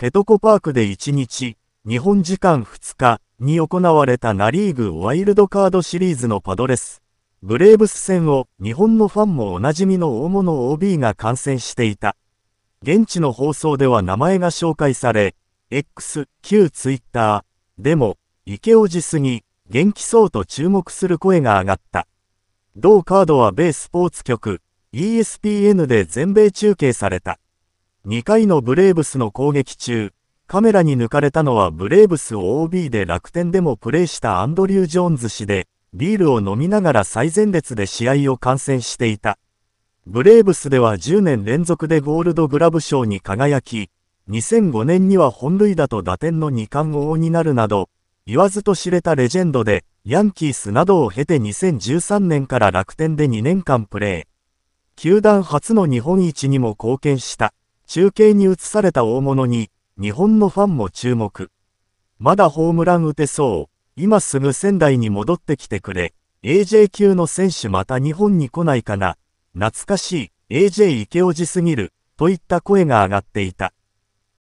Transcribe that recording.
ペトコパークで1日、日本時間2日に行われたナリーグワイルドカードシリーズのパドレス、ブレーブス戦を日本のファンもおなじみの大物 OB が観戦していた。現地の放送では名前が紹介され、X、旧 Twitter でも、池尾じすぎ、元気そうと注目する声が上がった。同カードは米スポーツ局、ESPN で全米中継された。2回のブレーブスの攻撃中、カメラに抜かれたのはブレーブス OB で楽天でもプレーしたアンドリュー・ジョーンズ氏で、ビールを飲みながら最前列で試合を観戦していた。ブレーブスでは10年連続でゴールドグラブ賞に輝き、2005年には本塁打と打点の2冠王になるなど、言わずと知れたレジェンドで、ヤンキースなどを経て2013年から楽天で2年間プレー。球団初の日本一にも貢献した。中継に移された大物に、日本のファンも注目。まだホームラン打てそう。今すぐ仙台に戻ってきてくれ。AJ 級の選手また日本に来ないかな。懐かしい。AJ 池おじすぎる。といった声が上がっていた。